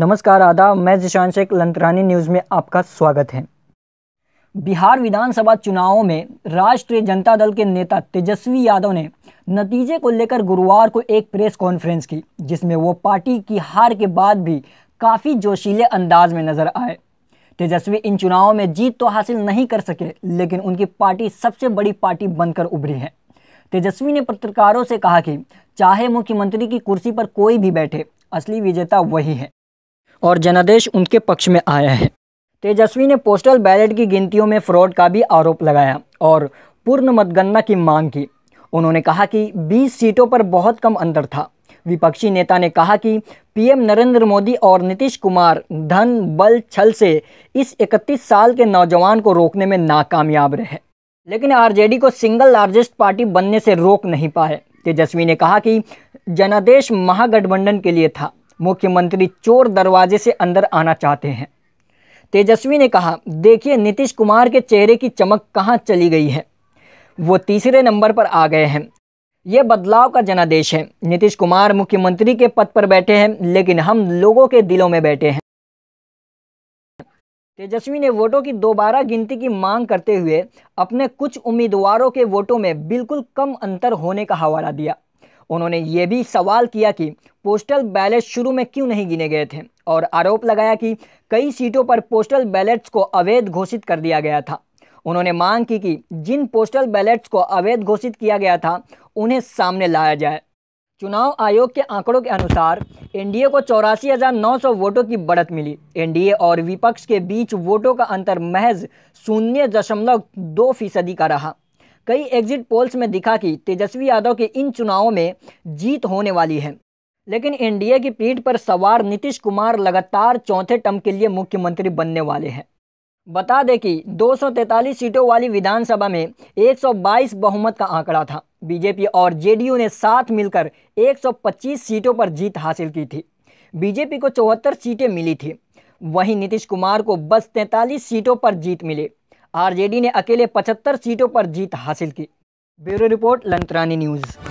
नमस्कार आदाब मैं जिशान शेख लंतरानी न्यूज़ में आपका स्वागत है बिहार विधानसभा चुनावों में राष्ट्रीय जनता दल के नेता तेजस्वी यादव ने नतीजे को लेकर गुरुवार को एक प्रेस कॉन्फ्रेंस की जिसमें वो पार्टी की हार के बाद भी काफ़ी जोशीले अंदाज में नज़र आए तेजस्वी इन चुनावों में जीत तो हासिल नहीं कर सके लेकिन उनकी पार्टी सबसे बड़ी पार्टी बनकर उभरी है तेजस्वी ने पत्रकारों से कहा कि चाहे मुख्यमंत्री की कुर्सी पर कोई भी बैठे असली विजेता वही है और जनादेश उनके पक्ष में आया है तेजस्वी ने पोस्टल बैलेट की गिनतियों में फ्रॉड का भी आरोप लगाया और पूर्ण मतगणना की मांग की उन्होंने कहा कि 20 सीटों पर बहुत कम अंतर था विपक्षी नेता ने कहा कि पीएम नरेंद्र मोदी और नीतीश कुमार धन बल छल से इस 31 साल के नौजवान को रोकने में नाकामयाब रहे लेकिन आरजेडी को सिंगल लार्जेस्ट पार्टी बनने से रोक नहीं पाए तेजस्वी ने कहा कि जनादेश महागठबंधन के लिए था मुख्यमंत्री चोर दरवाजे से अंदर आना चाहते हैं तेजस्वी ने कहा देखिए नीतीश कुमार के चेहरे की चमक कहाँ चली गई है वो तीसरे नंबर पर आ गए हैं ये बदलाव का जनादेश है नीतीश कुमार मुख्यमंत्री के पद पर बैठे हैं लेकिन हम लोगों के दिलों में बैठे हैं तेजस्वी ने वोटों की दोबारा गिनती की मांग करते हुए अपने कुछ उम्मीदवारों के वोटों में बिल्कुल कम अंतर होने का हवाला दिया उन्होंने ये भी सवाल किया कि पोस्टल बैलेट शुरू में क्यों नहीं गिने गए थे और आरोप लगाया कि कई सीटों पर पोस्टल बैलेट्स को अवैध घोषित कर दिया गया था उन्होंने मांग की कि जिन पोस्टल बैलेट्स को अवैध घोषित किया गया था उन्हें सामने लाया जाए चुनाव आयोग के आंकड़ों के अनुसार एनडीए को चौरासी हज़ार नौ सौ वोटों की बढ़त मिली एनडीए और विपक्ष के बीच वोटों का अंतर महज शून्य दशमलव दो फीसदी का रहा कई एग्जिट पोल्स में दिखा कि तेजस्वी यादव के इन चुनावों में जीत होने वाली है लेकिन एनडीए की पीठ पर सवार नीतीश कुमार लगातार चौथे टर्म के लिए मुख्यमंत्री बनने वाले हैं बता दें कि 243 सीटों वाली विधानसभा में 122 बहुमत का आंकड़ा था बीजेपी और जेडीयू ने साथ मिलकर 125 सीटों पर जीत हासिल की थी बीजेपी को चौहत्तर सीटें मिली थी वहीं नीतीश कुमार को बस तैंतालीस सीटों पर जीत मिली आरजेडी ने अकेले 75 सीटों पर जीत हासिल की ब्यूरो रिपोर्ट लंतरानी न्यूज़